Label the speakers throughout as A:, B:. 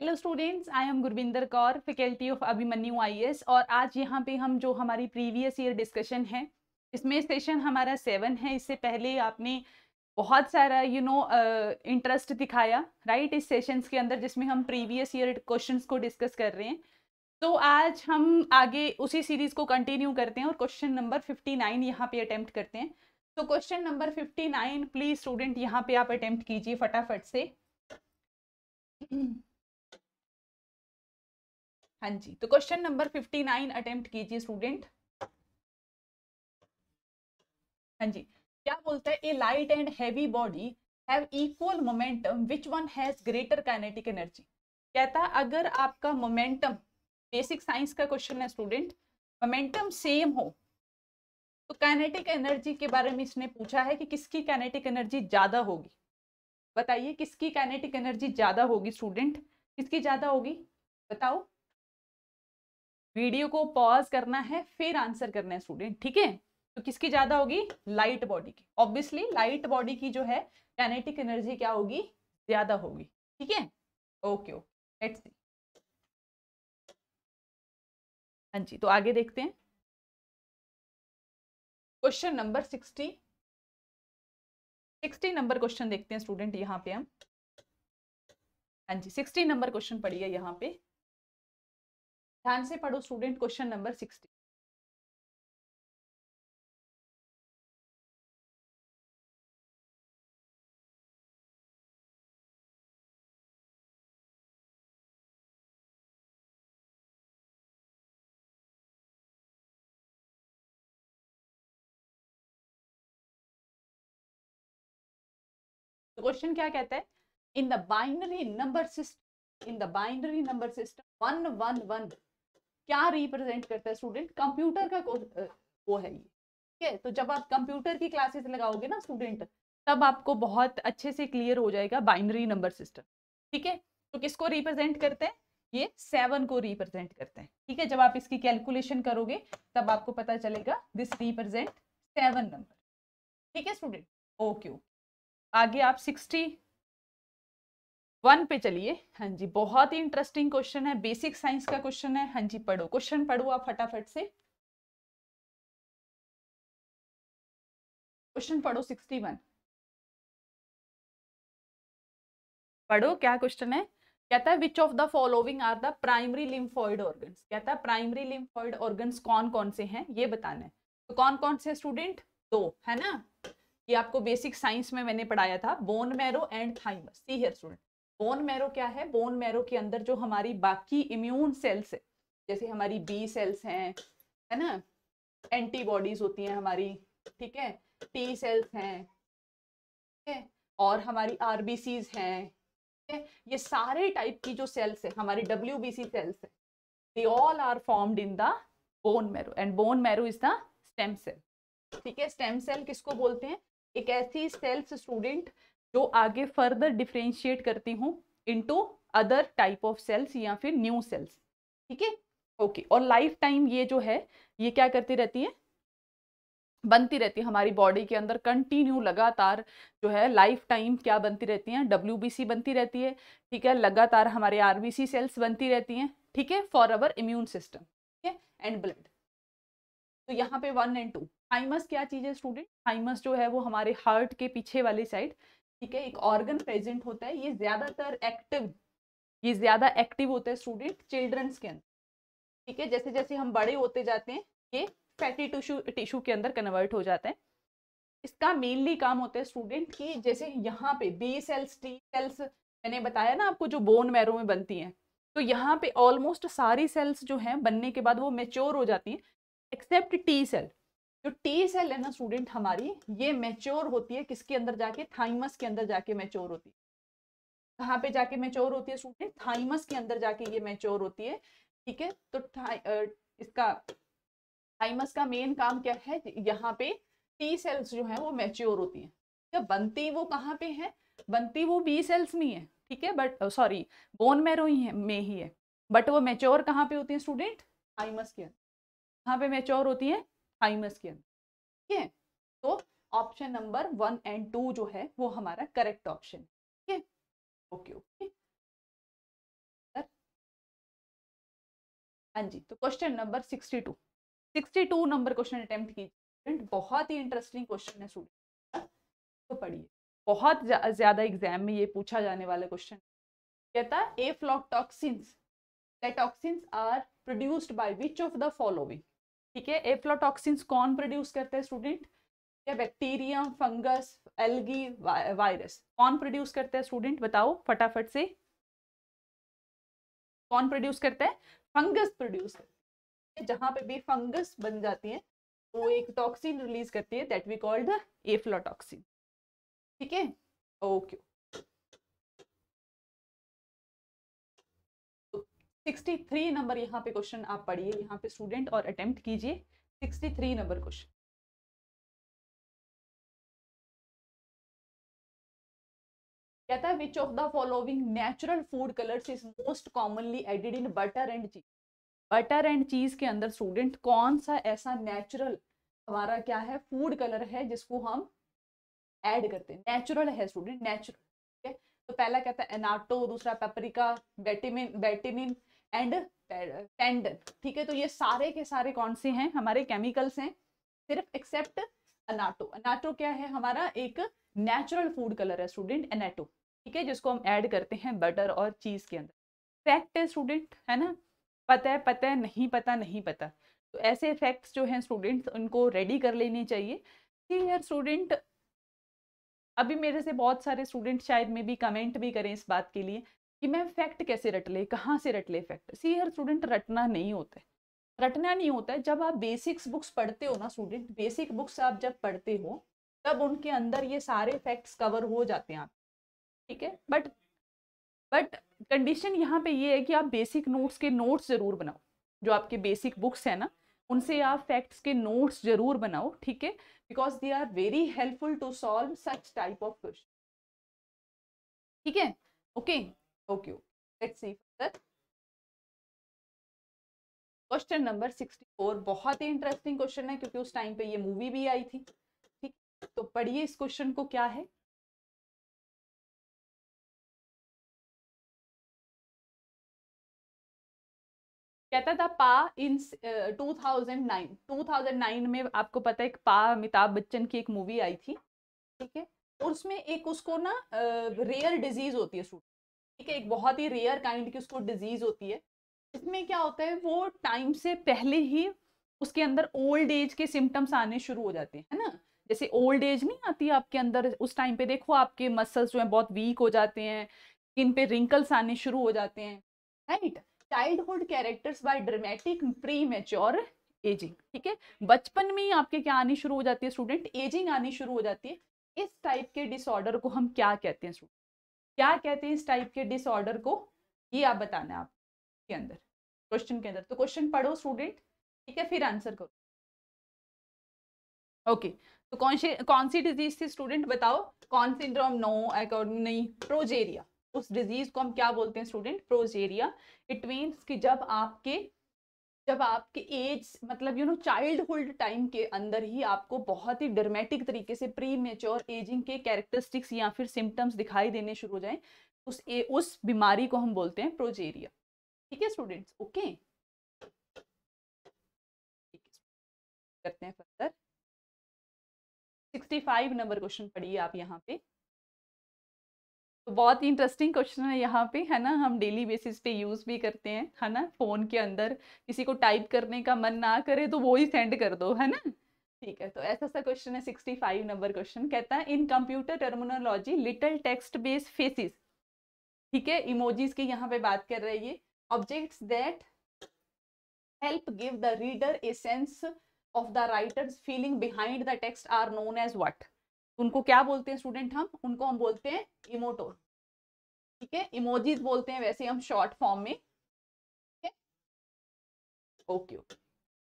A: Hello students I am Gurvinder Kaur faculty of Abhimanyu S और आज यहाँ पे हम जो हमारी प्रीवियस ईयर डिस्कशन है इसमें सेशन हमारा सेवन है इससे पहले आपने बहुत सारा यू नो इंटरेस्ट दिखाया राइट right? इस सेशंस के अंदर जिसमें हम प्रीवियस ईयर क्वेश्चंस को डिस्कस कर रहे हैं तो आज हम आगे उसी सीरीज को कंटिन्यू करते हैं और क्वेश्चन नंबर फिफ्टी नाइन यहाँ पे अटैम्प्ट करते हैं तो question number fifty nine please student यहाँ पे आप अटैम्प्ट कीजिए फटाफट से
B: हाँ जी तो question number fifty nine attempt कीजिए स्टूडेंट हाँ जी क्या
A: बोलता है a light and heavy body have equal momentum which one has greater kinetic energy कहता अगर आपका मोमेंटम बेसिक साइंस का क्वेश्चन है स्टूडेंट मोमेंटम सेम हो तो काइनेटिक एनर्जी के बारे में इसने पूछा है कि किसकी काइनेटिक एनर्जी ज़्यादा होगी बताइए किसकी काइनेटिक एनर्जी ज़्यादा होगी स्टूडेंट किसकी ज़्यादा होगी बताओ वीडियो को पॉज करना है फिर आंसर करना है स्टूडेंट ठीक है तो किसकी ज्यादा होगी लाइट बॉडी की ऑब्वियसली लाइट बॉडी की जो है कैनेटिक एनर्जी क्या होगी ज्यादा होगी ठीक है
B: ओके ओके लेट्स सी हाँ जी तो आगे देखते हैं question number sixty sixty number question देखते हैं स्टूडेंट यहाँ पे हम हाँ जी सिक्सटी नंबर क्वेश्चन पढ़िए यहाँ पे ध्यान से पढ़ो student question number sixty question क्या कहता है in the binary number
A: system in the binary number system one one one क्या रिप्रेजेंट करता है स्टूडेंट कंप्यूटर का वो है ये ठीक है तो जब आप कंप्यूटर की क्लासेस लगाओगे ना स्टूडेंट तब आपको बहुत अच्छे से क्लियर हो जाएगा बाइनरी नंबर सिस्टम ठीक है तो किसको रिप्रेजेंट करते हैं ये सेवन को रिप्रेजेंट करते हैं ठीक है जब आप इसकी कैलकुलेशन करोगे तब आपको पता चलेगा दिस रिप्रेजेंट सेवन नंबर ठीक है स्टूडेंट ओके ओके आगे आप सिक्सटी वन पे चलिए हाँ जी बहुत ही इंटरेस्टिंग क्वेश्चन है बेसिक साइंस का क्वेश्चन है हाँ जी पढ़ो क्वेश्चन पढ़ो आप फटाफट
B: से क्वेश्चन पढ़ो सिक्सटी वन पढ़ो क्या क्वेश्चन है
A: कहता है which of the following are the primary lymphoid organs कहता है प्राइमरी लिम्फॉइड ऑर्गन्स कौन कौन से हैं ये बताना है तो कौन कौन से स्टूडेंट दो है ना ये आपको बेसिक साइंस में मैंने पढ़ाया था bone marrow and thymus see here student bone marrow क्या है बोन मैरो के अंदर जो हमारी बाकी इम्यून सेल्स है जैसे हमारी बी सेल्स हैं है ना एंटीबॉडीज होती हैं हमारी ठीक है टी सेल्स हैं ठीक है और हमारी आर हैं ये सारे टाइप की जो सेल्स है हमारी डब्ल्यू बी सी सेल्स है they all are formed in the bone marrow and bone marrow is the stem cell ठीक है स्टेम सेल किसको बोलते हैं एक ऐसी सेल्स स्टूडेंट जो आगे फर्दर डिफ्रेंशिएट करती हूँ into other type of cells या फिर न्यू सेल्स ठीक है ओके और लाइफ टाइम ये जो है ये क्या करती रहती है बनती रहती है हमारी बॉडी के अंदर कंटिन्यू लगातार जो है लाइफ टाइम क्या बनती रहती हैं डब्ल्यू बनती रहती है ठीक है लगातार हमारे आर सेल्स बनती रहती हैं ठीक है फॉर अवर इम्यून सिस्टम ठीक है एंड ब्लड तो यहाँ पे वन एंड टू थाइमस क्या चीज़ है स्टूडेंट थाइमस जो है वो हमारे हार्ट के पीछे वाली साइड ठीक है एक ऑर्गन प्रेजेंट होता है ये ज्यादातर एक्टिव ये ज्यादा एक्टिव होता है स्टूडेंट चिल्ड्रंस के अंदर ठीक है जैसे जैसे हम बड़े होते जाते हैं ये फैटी टिश्यू टिश्यू के अंदर कन्वर्ट हो जाता है इसका मेनली काम होता है स्टूडेंट की जैसे यहाँ पे बी सेल्स टी सेल्स मैंने बताया ना आपको जो बोन मैरो में बनती हैं तो यहाँ पे ऑलमोस्ट सारी सेल्स जो हैं बनने के बाद वो मेच्योर हो जाती हैं एक्सेप्ट टी सेल जो टी सेल है ना स्टूडेंट हमारी ये मेच्योर होती है किसके अंदर जाके थाइमस के अंदर जाके मेच्योर होती है कहाँ पे जाके मेच्योर होती है स्टूडेंट थाइमस के अंदर जाके ये मेच्योर होती है ठीक है तो इसका थाइमस का मेन काम क्या है यहाँ पे टी सेल्स जो है वो मेच्योर होती है या बनती वो कहाँ पे है बनती वो बी सेल्स में है ठीक है बट सॉरी बोन मैरो ही है में ही है बट वो मेच्योर कहाँ पे होती है स्टूडेंट थाइमस के अंदर कहाँ पे मेच्योर होती है थाइमस के अंदर ठीक है तो option number
B: one and two जो है वो हमारा करेक्ट ऑप्शन है ठीक है ओके ओके हाँ जी तो question number sixty two sixty two number question attempt कीजिए बहुत ही इंटरेस्टिंग क्वेश्चन है स्टूडेंट हाँ?
A: तो पढ़िए बहुत ज़्यादा एग्जाम में ये पूछा जाने वाला क्वेश्चन कहता है A aflatoxins that toxins are produced by which of the following ठीक है एफ्लोटॉक्सिन कौन प्रोड्यूस करते हैं स्टूडेंट क्या बैक्टीरिया फंगस एल्गी वायरस कौन प्रोड्यूस करते हैं स्टूडेंट बताओ फटाफट से कौन प्रोड्यूस करता है फंगस प्रोड्यूस करते हैं पे भी फंगस बन जाती है वो एक टॉक्सिन रिलीज करती है दैट वी कॉल्ड एफ्लोटॉक्सिन
B: ठीक है ओके
A: 63 नंबर यहाँ पे क्वेश्चन आप पढ़िए यहाँ पे स्टूडेंट और
B: अटेम्प्ट कीजिए 63 नंबर क्वेश्चन कहता है which of the following natural food
A: colours is most commonly added in butter and cheese butter and cheese के अंदर स्टूडेंट कौन सा ऐसा नेचुरल हमारा क्या है फूड कलर है जिसको हम ऐड करते हैं नेचुरल है स्टूडेंट नेचुरल ठीक है तो पहला कहता है एनाटो दूसरा paprika betamine betanin and tendon uh, ठीक है तो ये सारे के सारे कौन से हैं हमारे केमिकल्स हैं सिर्फ एक्सेप्ट अनाटो अनाटो क्या है हमारा एक नेचुरल फूड कलर है स्टूडेंट एनाटो ठीक है जिसको हम ऐड करते हैं बटर और चीज़ के अंदर फैक्ट है स्टूडेंट है ना पता है पता है नहीं पता नहीं पता तो ऐसे फैक्ट्स जो हैं स्टूडेंट्स उनको रेडी कर लेने चाहिए ठीक है स्टूडेंट अभी मेरे से बहुत सारे स्टूडेंट शायद में भी कमेंट भी करें इस बात के लिए कि मैं फैक्ट कैसे रट ले कहाँ से रट ले फैक्ट सी हर स्टूडेंट रटना नहीं होता है रटना नहीं होता है जब आप बेसिक्स बुक्स पढ़ते हो ना स्टूडेंट बेसिक बुक्स आप जब पढ़ते हो तब उनके अंदर ये सारे फैक्ट्स कवर हो जाते हैं आप ठीक है बट बट कंडीशन यहाँ पे ये है कि आप बेसिक नोट्स के नोट्स ज़रूर बनाओ जो आपके बेसिक बुक्स हैं ना उनसे आप फैक्ट्स के नोट्स ज़रूर बनाओ ठीक है because they are very helpful to solve
B: such type of question ठीक है okay Okay, let's see further. Question number 64 बहुत ही इंटरेस्टिंग क्वेश्चन है क्योंकि उस टाइम पे ये मूवी भी आई थी ठीक तो पढ़िए इस क्वेश्चन को क्या है कहता था पा इन uh,
A: 2009 2009 में आपको पता है एक पा अमिताभ बच्चन की एक मूवी आई थी ठीक है और उसमें एक उसको ना रेयर डिजीज होती है स्टूडेंट ठीक है एक बहुत ही रेयर काइंड की उसको डिजीज होती है इसमें क्या होता है वो टाइम से पहले ही उसके अंदर ओल्ड एज के सिम्टम्स आने शुरू हो जाते हैं ना जैसे ओल्ड एज नहीं आती आपके अंदर उस टाइम पे देखो आपके मसल्स जो हैं बहुत वीक हो जाते हैं स्किन पे रिंकल्स आने शुरू हो जाते हैं right childhood characters by dramatic premature ageing ठीक है बचपन में ही आपके क्या आनी शुरू हो जाती है स्टूडेंट एजिंग आनी शुरू हो जाती है इस टाइप के डिसऑर्डर को हम क्या कहते हैं क्या कहते हैं इस टाइप के डिसऑर्डर को ये आप बताना आप के अंदर क्वेश्चन के अंदर तो क्वेश्चन पढ़ो स्टूडेंट ठीक है फिर आंसर करो ओके तो कौन सी कौन सी डिजीज थी स्टूडेंट बताओ कौन सिंड्रोम नो अकॉर्डिंग नहीं प्रोजेरिया उस डिजीज को हम क्या बोलते हैं स्टूडेंट प्रोजेरिया इट मीन्स कि जब आपके जब आपके एज मतलब यू नो चाइल्डहुड टाइम के अंदर ही आपको बहुत ही ड्रामेटिक तरीके से प्री मेच्योर एजिंग के कैरेक्टरिस्टिक्स या फिर सिम्टम्स दिखाई देने शुरू हो जाए उस ए, उस बीमारी को हम
B: बोलते हैं प्रोजेरिया ठीक है स्टूडेंट्स ओके करते हैं further sixty five number question
A: पढ़िए आप यहाँ पे बहुत इंटरेस्टिंग क्वेश्चन है यहाँ पे है ना हम डेली बेसिस पे यूज़ भी करते हैं है ना फ़ोन के अंदर किसी को टाइप करने का मन ना करे तो वो ही सेंड कर दो है ना ठीक है तो ऐसा सा क्वेश्चन है सिक्सटी फाइव नंबर क्वेश्चन कहता है in computer terminology little text based faces ठीक है इमोजीज की यहाँ पे बात कर रही है objects that help give the reader a sense of the writer's feeling behind the text are known as what उनको क्या बोलते हैं स्टूडेंट हम उनको हम बोलते हैं इमोटोर ठीक है इमोजीज बोलते हैं वैसे हम शॉर्ट फॉर्म में ओके ओके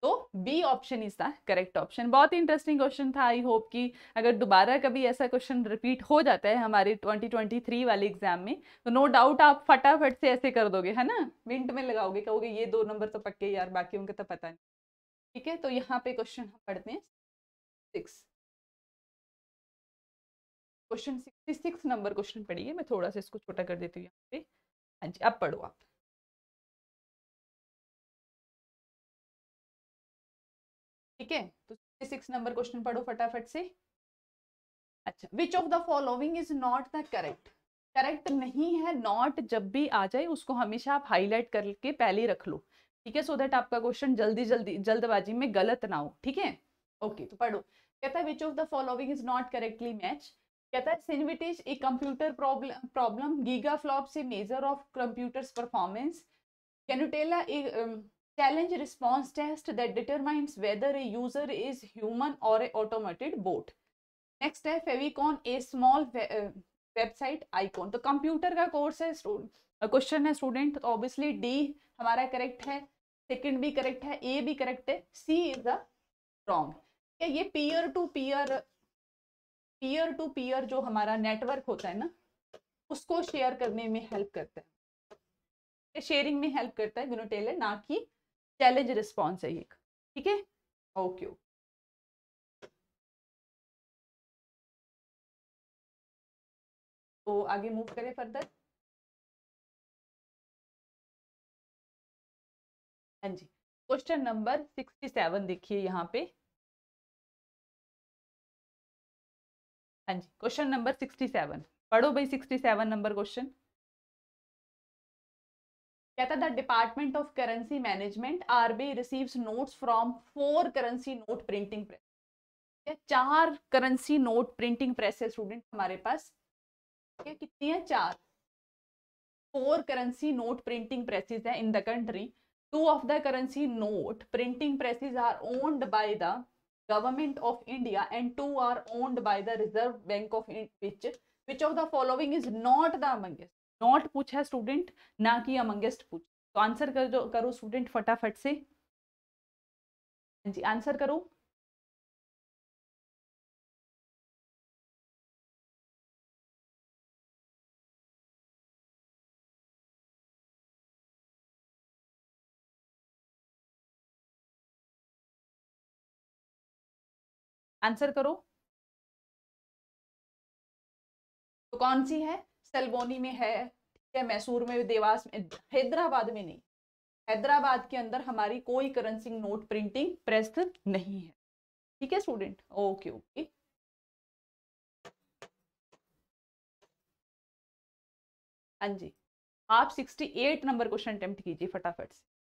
A: तो B option is the correct option बहुत ही इंटरेस्टिंग क्वेश्चन था आई होप कि अगर दोबारा कभी ऐसा क्वेश्चन रिपीट हो जाता है हमारे 2023 वाले एग्जाम में तो नो no डाउट आप फटाफट से ऐसे कर दोगे है ना मिनट में लगाओगे कहोगे ये दो नंबर तो पक्के यार बाकी उनका तो पता नहीं ठीक है तो यहाँ पे क्वेश्चन हम पढ़ते हैं six
B: question sixty six number question पढ़िए मैं थोड़ा सा इसको छोटा कर देती हूँ यहाँ पे हाँ जी अब पढ़ो आप ठीक है तो सिक्सटी सिक्स नंबर क्वेश्चन पढ़ो फटाफट से अच्छा
A: which of the following is not the correct correct नहीं है नॉट जब भी आ जाए उसको हमेशा आप हाईलाइट करके पहले रख लो ठीक है सो दैट आपका क्वेश्चन जल्दी जल्दी जल्दबाजी में गलत ना हो ठीक है ओके तो पढ़ो कहता है which of the following is not correctly match कहता है सिनविटिश एक computer problem problem giga flop से मेजर ऑफ कंप्यूटर्स परफॉर्मेंस कैनुटेला challenge response test that determines whether a user is human और ए ऑटोमेटेड बोट नेक्स्ट है favicon a small website icon तो computer का कोर्स है क्वेश्चन uh, है student तो obviously D हमारा करेक्ट है सेकंड भी करेक्ट है ए भी करेक्ट है सी इज अ रॉन्ग ये peer to peer peer to peer जो हमारा नेटवर्क होता है ना उसको शेयर करने में हेल्प करता
B: है शेयरिंग में हेल्प करता है विनो ना कि चैलेंज रिस्पॉन्स है ये ठीक है ओके ओके तो आगे मूव करें फर्दर हाँ जी क्वेश्चन नंबर सिक्सटी सेवन देखिए यहाँ पे हाँ जी क्वेश्चन नंबर सिक्सटी सेवन पढ़ो भाई सिक्सटी सेवन नंबर क्वेश्चन
A: कहता था department of currency management RBI receives notes from four currency note printing press चार करेंसी नोट प्रिंटिंग प्रेस है स्टूडेंट हमारे पास क्या कितनी है चार four currency note printing presses है in the country two of the currency note printing presses are owned by the government of india and two are owned by the reserve bank of which which of the following is not the amongst not पूछा है student
B: ना कि amongst पूछ तो answer कर जो करो student फटाफट से जी आंसर करो आंसर करो तो कौन सी है सेलबोनी में है ठीक है मैसूर में देवास
A: में हैदराबाद में नहीं हैदराबाद के अंदर हमारी कोई करेंसी नोट प्रिंटिंग
B: प्रेस नहीं है ठीक है स्टूडेंट ओके ओके हाँ जी आप 68 नंबर क्वेश्चन अटेम्प्ट कीजिए फटाफट से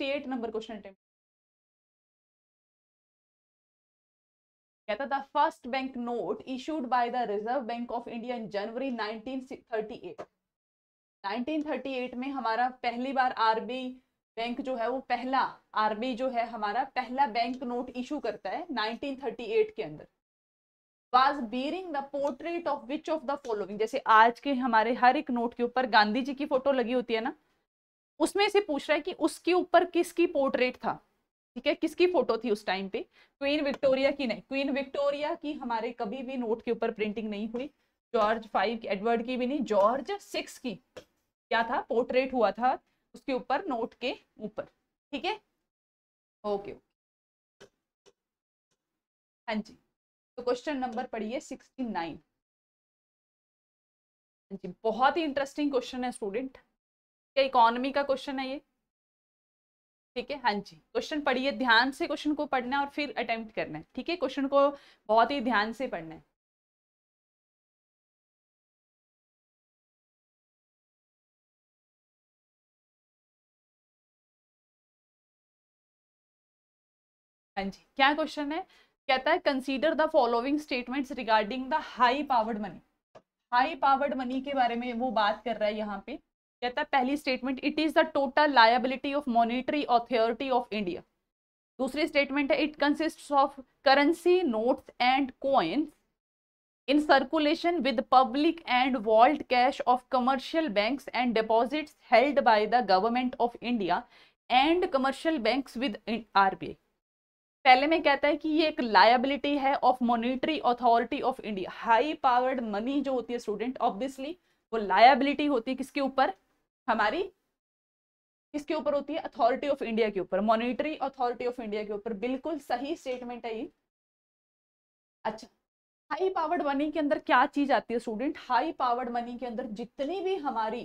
B: 68 नंबर क्वेश्चन attempt कहता था first bank note issued by the Reserve Bank of
A: India in January 1938 1938 में हमारा पहली बार आरबीआई बैंक जो है वो पहला आरबीआई जो है हमारा पहला बैंक नोट इशू करता है 1938 के अंदर was bearing the portrait of which of the following जैसे आज के हमारे हर एक नोट के ऊपर गांधी जी की फोटो लगी होती है ना उसमें से पूछ रहा है कि उसके ऊपर किसकी पोर्ट्रेट था ठीक है किसकी फोटो थी उस टाइम पे क्वीन विक्टोरिया की नहीं क्वीन विक्टोरिया की हमारे कभी भी नोट के ऊपर प्रिंटिंग नहीं हुई जॉर्ज फाइव एडवर्ड की भी नहीं जॉर्ज सिक्स की क्या था पोर्ट्रेट हुआ था उसके ऊपर नोट के ऊपर ठीक है ओके हाँ जी तो क्वेश्चन नंबर पढ़िए सिक्सटी नाइन हाँ जी बहुत ही इंटरेस्टिंग क्वेश्चन है स्टूडेंट क्या इकोनॉमी का क्वेश्चन है ये ठीक है हाँ जी क्वेश्चन पढ़िए ध्यान से क्वेश्चन को पढ़ना है और फिर
B: अटेम्प्ट करना है ठीक है क्वेश्चन को बहुत ही ध्यान से पढ़ना है हाँ जी क्या क्वेश्चन है कहता है consider the following statements regarding the high powered money
A: high powered money के बारे में वो बात कर रहा है यहाँ पे कहता है पहली statement it is the total liability of monetary authority of India दूसरी स्टेटमेंट है it consist of currency notes and coins in circulation with public and vault cash of commercial bank and deposits held by the government of India and commercial bank with RBI पहले में कहता है कि ये एक liability है of monetary authority of India high powered money जो होती है स्टूडेंट ऑब्वियसली वो लायबिलिटी होती है किसके ऊपर हमारी किसके ऊपर होती है अथॉरिटी ऑफ इंडिया के ऊपर मॉनिटरी अथॉरिटी ऑफ इंडिया के ऊपर बिल्कुल सही स्टेटमेंट है ये अच्छा हाई पावर्ड मनी के अंदर क्या चीज आती है स्टूडेंट हाई पावर्ड मनी के अंदर जितनी भी हमारी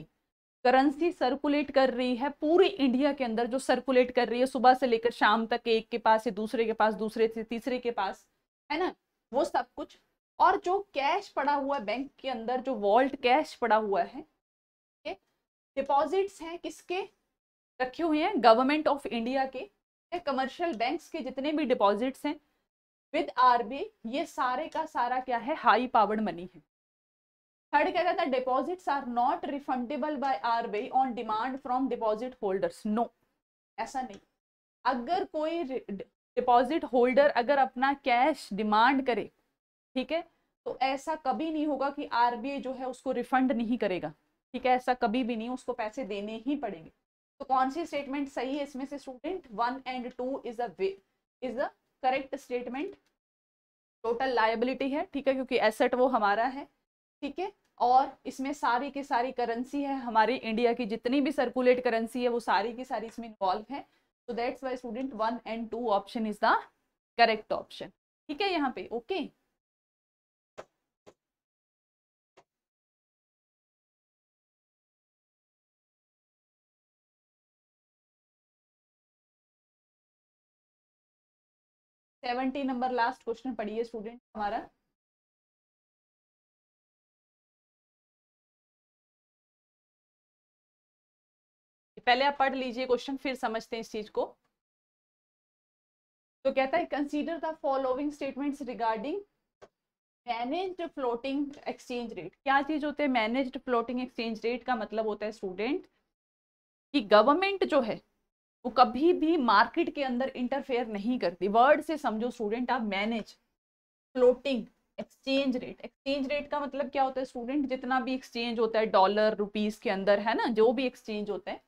A: करेंसी सर्कुलेट कर रही है पूरी इंडिया के अंदर जो सर्कुलेट कर रही है सुबह से लेकर शाम तक एक के पास या दूसरे के पास दूसरे से तीसरे के पास है ना वो सब कुछ और जो कैश पड़ा हुआ है बैंक के अंदर जो वॉल्ट कैश पड़ा हुआ है डिपॉजिट्स हैं किसके रखे हुए हैं गवर्नमेंट ऑफ इंडिया के कमर्शियल बैंक्स के जितने भी डिपॉजिट्स हैं विद आरबीआई ये सारे का सारा क्या है हाई पावर्ड मनी है थर्ड क्या कहता है deposits are not refundable by RBI on demand from deposit holders no ऐसा नहीं अगर कोई डिपॉजिट होल्डर अगर अपना कैश डिमांड करे ठीक है तो ऐसा कभी नहीं होगा कि आरबीआई जो है उसको रिफंड नहीं करेगा ठीक है ऐसा कभी भी नहीं उसको पैसे देने ही पड़ेंगे तो कौन सी स्टेटमेंट सही है इसमें से student one and two is a way is the correct statement total liability है ठीक है क्योंकि एसेट वो हमारा है ठीक है और इसमें सारी की सारी करेंसी है हमारी इंडिया की जितनी भी सर्कुलेट करेंसी है वो सारी की सारी इसमें इन्वॉल्व है तो that's why student one and two option is the
B: correct option ठीक है यहाँ पे ओके okay? सेवेंटी नंबर लास्ट क्वेश्चन पढ़िए स्टूडेंट हमारा पहले आप पढ़ लीजिए क्वेश्चन फिर समझते हैं इस चीज को तो कहता है consider
A: the following statements regarding managed floating exchange rate क्या चीज होते हैं मैनेज्ड फ्लोटिंग एक्सचेंज रेट का मतलब होता है स्टूडेंट कि गवर्नमेंट जो है वो कभी भी मार्केट के अंदर इंटरफेयर नहीं करती वर्ड से समझो स्टूडेंट आप manage floating exchange rate exchange rate का मतलब क्या होता है स्टूडेंट जितना भी एक्सचेंज होता है डॉलर रुपीस के अंदर है ना जो भी एक्सचेंज होता है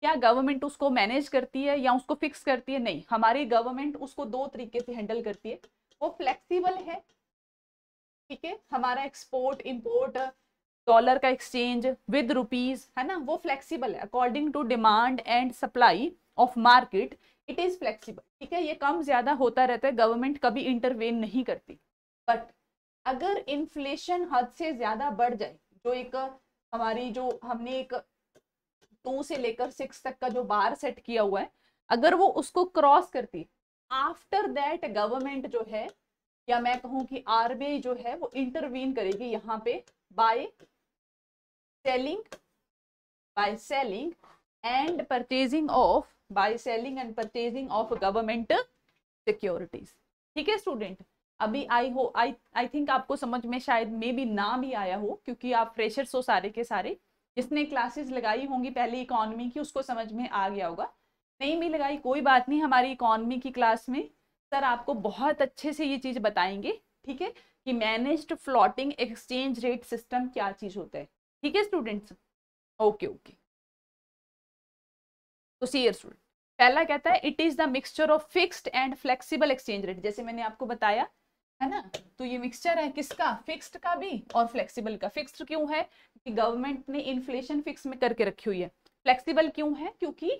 A: क्या गवर्नमेंट उसको मैनेज करती है या उसको फिक्स करती है नहीं हमारी गवर्नमेंट उसको दो तरीके से हैंडल करती है वो फ्लेक्सिबल है ठीक है हमारा एक्सपोर्ट इम्पोर्ट डॉलर का एक्सचेंज विद रुपीज है ना वो फ्लेक्सिबल है according to demand and supply of market it is flexible ठीक है ये कम ज्यादा होता रहता है गवर्नमेंट कभी इंटरवेन नहीं करती बट अगर इन्फ्लेशन हद से ज्यादा बढ़ जाए जो एक हमारी जो हमने एक टू से लेकर सिक्स तक का जो बार सेट किया हुआ है अगर वो उसको क्रॉस करती आफ्टर दैट गवर्नमेंट जो है या मैं कहूँ कि आरबीआई जो है वो इंटरवीन करेगी यहाँ पे by selling by selling and purchasing of by selling and purchasing of government securities ठीक है स्टूडेंट अभी आई हो आई आई थिंक आपको समझ में शायद मे भी ना भी आया हो क्योंकि आप फ्रेशर्स हो सारे के सारे जिसने क्लासेस लगाई होंगी पहले इकोनॉमी की उसको समझ में आ गया होगा नहीं भी लगाई कोई बात नहीं हमारी इकोनॉमी की क्लास में सर आपको बहुत अच्छे से ये चीज़ बताएंगे ठीक है कि managed floating exchange rate system क्या चीज़ होता है ठीक है स्टूडेंट्स ओके ओके तो सी स्टूडेंट पहला कहता है it is the mixture of fixed and flexible exchange rate जैसे मैंने आपको बताया है ना तो ये मिक्सचर है किसका फिक्स्ड का भी और फ्लेक्सिबल का फिक्स्ड क्यों है कि गवर्नमेंट ने इन्फ्लेशन फिक्स में करके रखी हुई है फ्लेक्सिबल क्यों है क्योंकि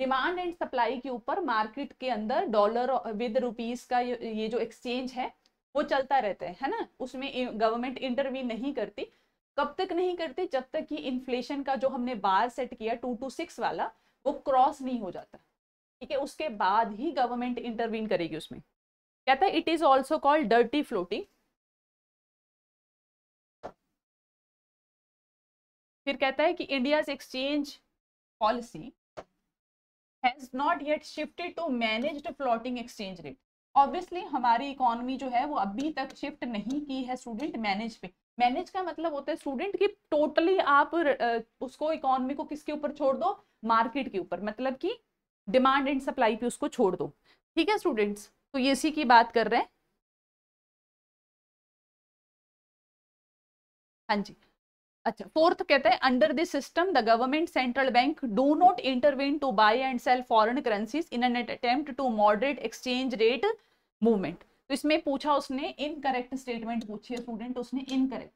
A: डिमांड एंड सप्लाई के ऊपर मार्केट के अंदर डॉलर विद रुपीस का ये जो एक्सचेंज है वो चलता रहता है है ना उसमें गवर्नमेंट इंटरवीन नहीं करती कब तक नहीं करते जब तक कि इन्फ्लेशन का जो हमने बार सेट किया टू टू सिक्स वाला वो क्रॉस नहीं हो जाता ठीक है उसके बाद ही गवर्नमेंट इंटरवीन करेगी उसमें
B: कहता है it is also called dirty floating फिर कहता है कि India's exchange policy
A: has not yet shifted to manage floating exchange rate obviously हमारी इकोनॉमी जो है वो अभी तक शिफ्ट नहीं की है स्टूडेंट मैनेज पे मैनेज का मतलब होता है स्टूडेंट की टोटली आप उसको इकोनॉमी को किसके ऊपर छोड़ दो
B: मार्केट के ऊपर मतलब कि डिमांड एंड सप्लाई पे उसको छोड़ दो ठीक है स्टूडेंट्स तो ये इसी की बात कर रहे हैं हाँ जी अच्छा फोर्थ कहते हैं under this system the government central bank do not
A: intervene to buy and sell foreign currencies in an attempt to moderate exchange rate movement तो इसमें पूछा उसने इनकरेक्ट स्टेटमेंट पूछी है स्टूडेंट उसने इनकरेक्ट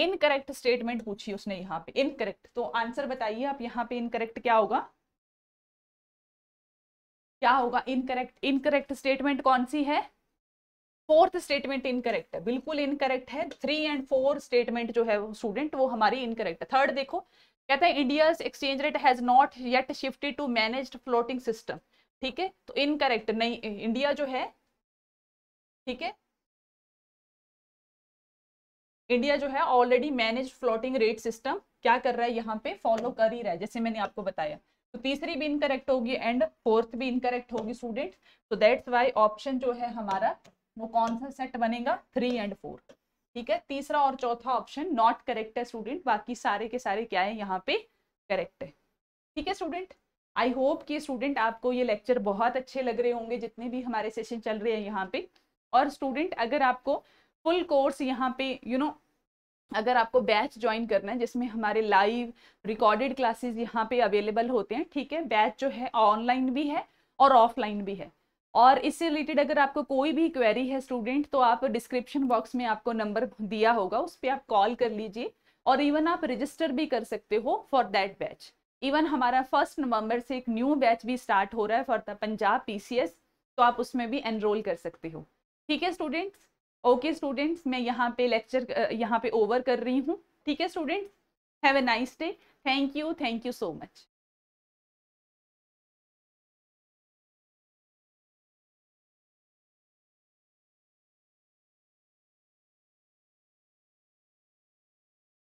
A: इनकरेक्ट स्टेटमेंट पूछी उसने यहाँ पे इनकरेक्ट तो आंसर बताइए आप यहाँ पे इनकरेक्ट क्या होगा क्या होगा इनकरेक्ट इनकरेक्ट स्टेटमेंट कौन सी है फोर्थ स्टेटमेंट इनकरेक्ट है बिल्कुल इनकरेक्ट है थ्री एंड फोर स्टेटमेंट जो है स्टूडेंट वो हमारी इनकरेक्ट है थर्ड देखो कहता है India exchange rate has not yet shifted to managed floating system ठीक है तो इनकरेक्ट नहीं इंडिया जो है ठीक है इंडिया जो है already manage floating rate system क्या कर रहा है यहाँ पे फॉलो कर ही रहा है जैसे मैंने आपको बताया तो तीसरी भी इनकरेक्ट होगी एंड फोर्थ भी इनकरेक्ट होगी स्टूडेंट तो दैट्स वाई ऑप्शन जो है हमारा वो कौन सा सेट बनेगा थ्री एंड फोर ठीक है तीसरा और चौथा ऑप्शन नॉट करेक्ट है स्टूडेंट बाकी सारे के सारे क्या है यहाँ पे करेक्ट है ठीक है स्टूडेंट आई होप कि स्टूडेंट आपको ये लेक्चर बहुत अच्छे लग रहे होंगे जितने भी हमारे सेशन चल रहे हैं यहाँ पे और स्टूडेंट अगर आपको फुल कोर्स यहाँ पे यू you नो know, अगर आपको बैच ज्वाइन करना है जिसमें हमारे लाइव रिकॉर्डेड क्लासेस यहाँ पे अवेलेबल होते हैं ठीक है बैच जो है ऑनलाइन भी है और ऑफलाइन भी है और इससे रिलेटेड अगर आपको कोई भी क्वेरी है स्टूडेंट तो आप डिस्क्रिप्शन बॉक्स में आपको नंबर दिया होगा उस पर आप कॉल कर लीजिए और इवन आप रजिस्टर भी कर सकते हो फॉर दैट बैच इवन हमारा फर्स्ट नवंबर से एक न्यू बैच भी स्टार्ट हो रहा है फॉर द पंजाब पीसीएस तो आप उसमें भी एनरोल कर सकते हो ठीक है स्टूडेंट्स ओके स्टूडेंट्स मैं यहाँ पे लेक्चर यहाँ पे
B: ओवर कर रही हूँ ठीक है students have a nice day thank you thank you so much